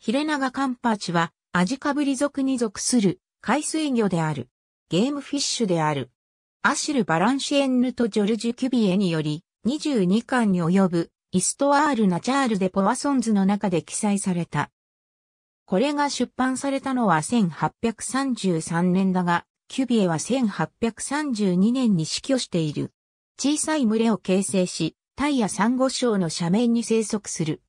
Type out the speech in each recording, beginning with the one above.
ヒレナガカンパチは、アジカブリ族に属する海水魚である。ゲームフィッシュである。アシル・バランシエンヌとジョルジュ・キュビエにより、22巻に及ぶ、イストアール・ナチャール・デ・ポワソンズの中で記載された。これが出版されたのは1833年だが、キュビエは1832年に死去している。小さい群れを形成し、タイやサンゴ礁の斜面に生息する。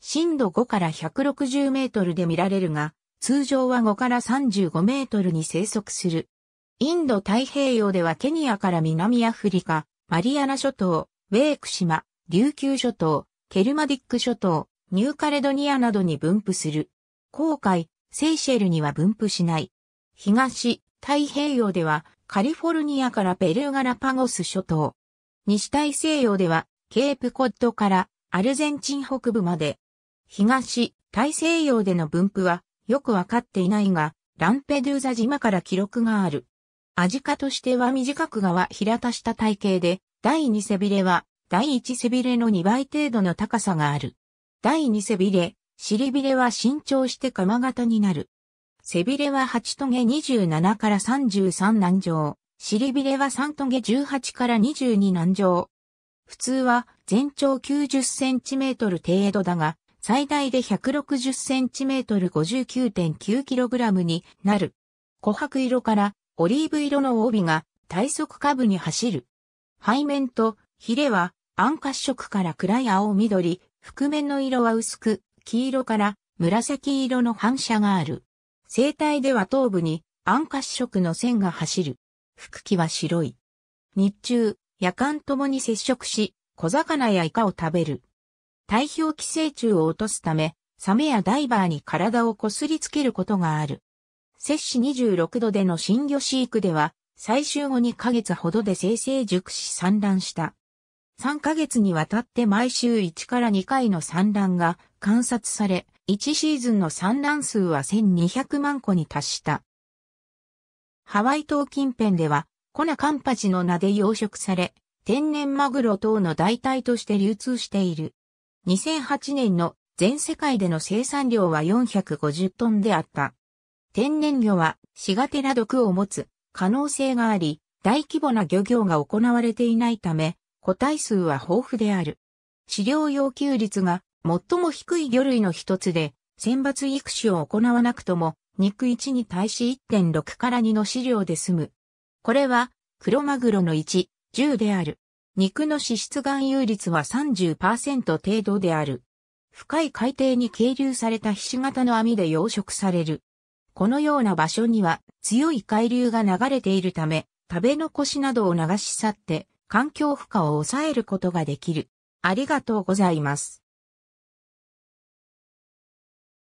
震度5から160メートルで見られるが、通常は5から35メートルに生息する。インド太平洋ではケニアから南アフリカ、マリアナ諸島、ウェーク島、琉球諸島、ケルマディック諸島、ニューカレドニアなどに分布する。航海、セイシェルには分布しない。東、太平洋ではカリフォルニアからペルーガラパゴス諸島。西大西洋ではケープコッドからアルゼンチン北部まで東、大西洋での分布はよくわかっていないが、ランペドゥーザ島から記録がある。アジカとしては短くがは平たした体型で、第2背びれは第1背びれの2倍程度の高さがある。第2背びれ、尻びれは伸長して釜型になる。背びれは8トゲ27から33南上。尻びれは3トゲ18から22南上。普通は全長90センチメートル程度だが、最大で 160cm59.9kg になる。琥珀色からオリーブ色の帯が体側下部に走る。背面とヒレは暗褐色から暗い青緑、覆面の色は薄く、黄色から紫色の反射がある。生体では頭部に暗褐色の線が走る。腹器は白い。日中、夜間ともに接触し、小魚やイカを食べる。体表寄生虫を落とすため、サメやダイバーに体をこすりつけることがある。摂氏26度での新魚飼育では、最終後2ヶ月ほどで生成熟し産卵した。3ヶ月にわたって毎週1から2回の産卵が観察され、1シーズンの産卵数は1200万個に達した。ハワイ島近辺では、コナカンパチの名で養殖され、天然マグロ等の代替として流通している。2008年の全世界での生産量は450トンであった。天然魚は死がてな毒を持つ可能性があり、大規模な漁業が行われていないため、個体数は豊富である。飼料要求率が最も低い魚類の一つで、選抜育種を行わなくとも、肉1に対し1.6から2の飼料で済む。これは、クロマグロの1、10である。肉の脂質含有率は30%程度である。深い海底に係流されたひし形の網で養殖される。このような場所には強い海流が流れているため、食べ残しなどを流し去って環境負荷を抑えることができる。ありがとうございます。